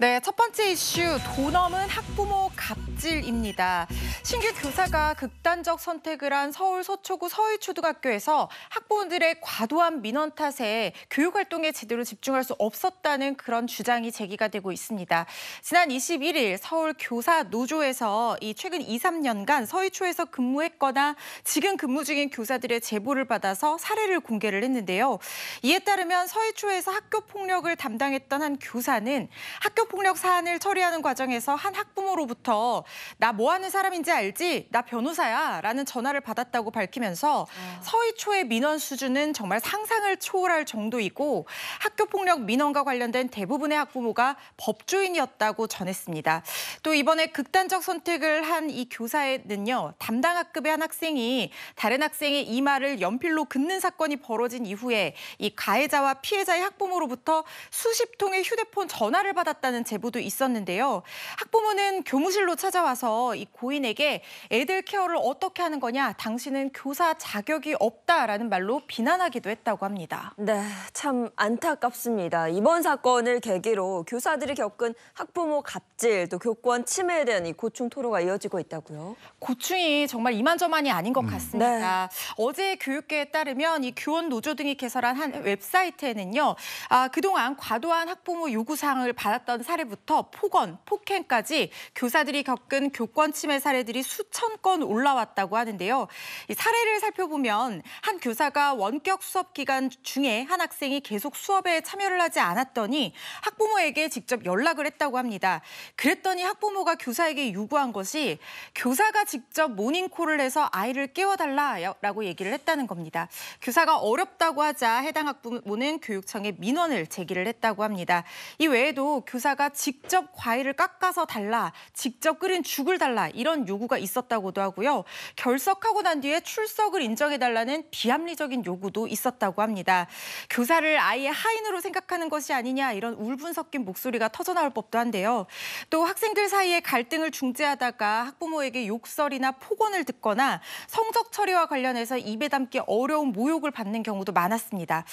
네, 첫 번째 이슈 도넘은 학부모 갑질입니다. 신규 교사가 극단적 선택을 한 서울 서초구 서희초등학교에서 학부모들의 과도한 민원 탓에 교육 활동에 제대로 집중할 수 없었다는 그런 주장이 제기가 되고 있습니다. 지난 21일 서울 교사 노조에서 이 최근 2, 3년간 서희초에서 근무했거나 지금 근무 중인 교사들의 제보를 받아서 사례를 공개를 했는데요. 이에 따르면 서희초에서 학교 폭력을 담당했던 한 교사는 학교 성폭력 사안을 처리하는 과정에서 한 학부모로부터 나 뭐 하는 사람인지 알지? 나 변호사야. 라는 전화를 받았다고 밝히면서 아. 서희 초의 민원 수준은 정말 상상을 초월할 정도이고 학교 폭력 민원과 관련된 대부분의 학부모가 법조인이었다고 전했습니다. 또 이번에 극단적 선택을 한 이 교사는요. 담당 학급의 한 학생이 다른 학생의 이마를 연필로 긋는 사건이 벌어진 이후에 이 가해자와 피해자의 학부모로부터 수십 통의 휴대폰 전화를 받았다는 있다는 제보도 있었는데요. 학부모는 교무실로 찾아와서 이 고인에게 애들 케어를 어떻게 하는 거냐, 당신은 교사 자격이 없다라는 말로 비난하기도 했다고 합니다. 네, 참 안타깝습니다. 이번 사건을 계기로 교사들이 겪은 학부모 갑질, 또 교권 침해에 대한 이 고충 토로가 이어지고 있다고요. 고충이 정말 이만저만이 아닌 것 음. 같습니다. 네. 어제 교육계에 따르면 이 교원 노조 등이 개설한 한 웹사이트에는요. 아, 그동안 과도한 학부모 요구사항을 받았던 있었던 사례부터 폭언, 폭행까지 교사들이 겪은 교권 침해 사례들이 수천 건 올라왔다고 하는데요. 이 사례를 살펴보면 한 교사가 원격 수업 기간 중에 한 학생이 계속 수업에 참여를 하지 않았더니 학부모에게 직접 연락을 했다고 합니다. 그랬더니 학부모가 교사에게 요구한 것이 교사가 직접 모닝콜을 해서 아이를 깨워달라라고 얘기를 했다는 겁니다. 교사가 어렵다고 하자 해당 학부모는 교육청에 민원을 제기를 했다고 합니다. 이 외에도 교사 소비자가 직접 과일을 깎아서 달라, 직접 끓인 죽을 달라 이런 요구가 있었다고도 하고요. 결석하고 난 뒤에 출석을 인정해달라는 비합리적인 요구도 있었다고 합니다. 교사를 아예 하인으로 생각하는 것이 아니냐 이런 울분 섞인 목소리가 터져나올 법도 한데요. 또 학생들 사이에 갈등을 중재하다가 학부모에게 욕설이나 폭언을 듣거나 성적 처리와 관련해서 입에 담기 어려운 모욕을 받는 경우도 많았습니다.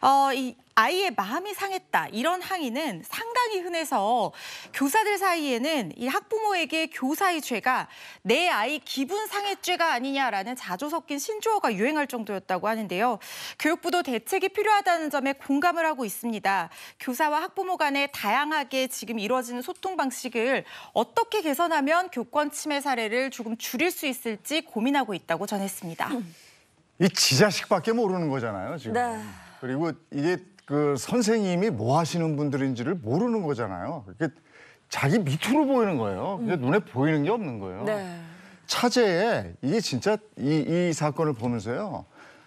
어, 이 아이의 마음이 상했다 이런 항의는 상당히 흔해 해서 교사들 사이에는 이 학부모에게 교사의 죄가 내 아이 기분 상해죄가 아니냐라는 자조 섞인 신조어가 유행할 정도였다고 하는데요. 교육부도 대책이 필요하다는 점에 공감을 하고 있습니다. 교사와 학부모 간에 다양하게 지금 이루어지는 소통 방식을 어떻게 개선하면 교권 침해 사례를 조금 줄일 수 있을지 고민하고 있다고 전했습니다. 이 지자식밖에 모르는 거잖아요, 지금. 네. 그리고 이게 그 선생님이 뭐 하시는 분들인지를 모르는 거잖아요. 그게 자기 밑으로 보이는 거예요. 근데 눈에 보이는 게 없는 거예요. 네. 차제에 이게 진짜 이, 이 사건을 보면서요.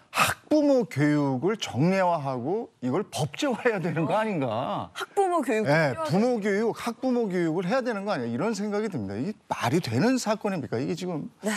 학부모 교육을 정례화하고 이걸 법제화해야 되는 거 아닌가? 학부모 교육. 네, 부모 교육, 학부모 교육을 해야 되는 거 아니야? 이런 생각이 듭니다. 이게 말이 되는 사건입니까? 이게 지금. 네.